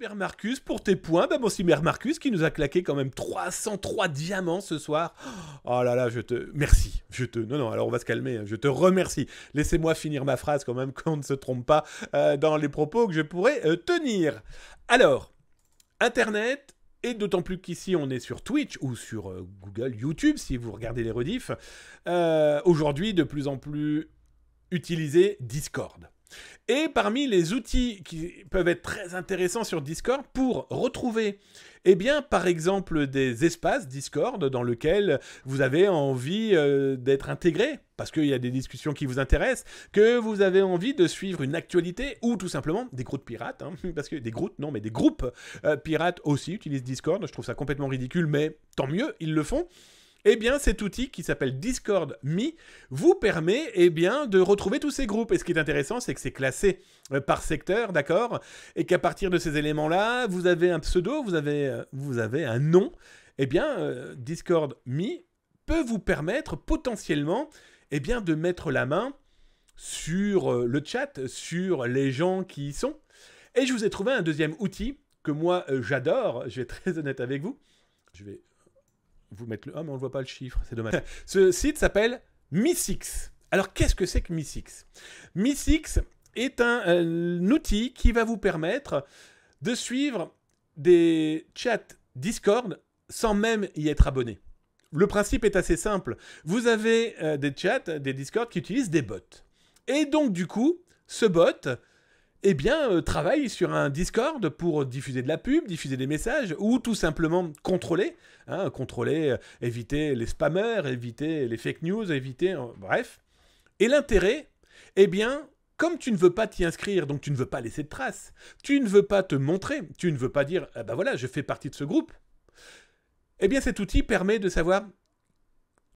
Mère Marcus, pour tes points. Bah, aussi, Mère Marcus qui nous a claqué quand même 303 diamants ce soir. Oh là là, je te... Merci. Je te... Non, non, alors on va se calmer. Hein, je te remercie. Laissez-moi finir ma phrase quand même, qu'on ne se trompe pas euh, dans les propos que je pourrais euh, tenir. Alors, Internet, et d'autant plus qu'ici, on est sur Twitch ou sur euh, Google, YouTube, si vous regardez les rediffs. Aujourd'hui, de plus en plus utilisé Discord. Et parmi les outils qui peuvent être très intéressants sur Discord pour retrouver, eh bien, par exemple, des espaces Discord dans lesquels vous avez envie euh, d'être intégré, parce qu'il y a des discussions qui vous intéressent, que vous avez envie de suivre une actualité, ou tout simplement des groupes pirates, hein, parce que des groupes, non, mais des groupes euh, pirates aussi utilisent Discord, je trouve ça complètement ridicule, mais tant mieux, ils le font eh bien, cet outil qui s'appelle Discord Me vous permet eh bien, de retrouver tous ces groupes. Et ce qui est intéressant, c'est que c'est classé euh, par secteur, d'accord Et qu'à partir de ces éléments-là, vous avez un pseudo, vous avez, euh, vous avez un nom. Eh bien, euh, Discord Me peut vous permettre potentiellement eh bien, de mettre la main sur le chat, sur les gens qui y sont. Et je vous ai trouvé un deuxième outil que moi j'adore, je vais être très honnête avec vous. Je vais vous mettez le homme, oh, mais on ne voit pas le chiffre, c'est dommage. Ce site s'appelle Missix. Alors qu'est-ce que c'est que Missix Missix est un, euh, outil qui va vous permettre de suivre des chats Discord sans même y être abonné. Le principe est assez simple. Vous avez euh, des chats, des Discord qui utilisent des bots. Et donc du coup, ce bot, eh bien, euh, travaille sur un Discord pour diffuser de la pub, diffuser des messages, ou tout simplement contrôler, hein, contrôler, euh, éviter les spammers, éviter les fake news, éviter, euh, bref. Et l'intérêt, eh bien, comme tu ne veux pas t'y inscrire, donc tu ne veux pas laisser de traces, tu ne veux pas te montrer, tu ne veux pas dire, ah ben voilà, je fais partie de ce groupe, eh bien cet outil permet de savoir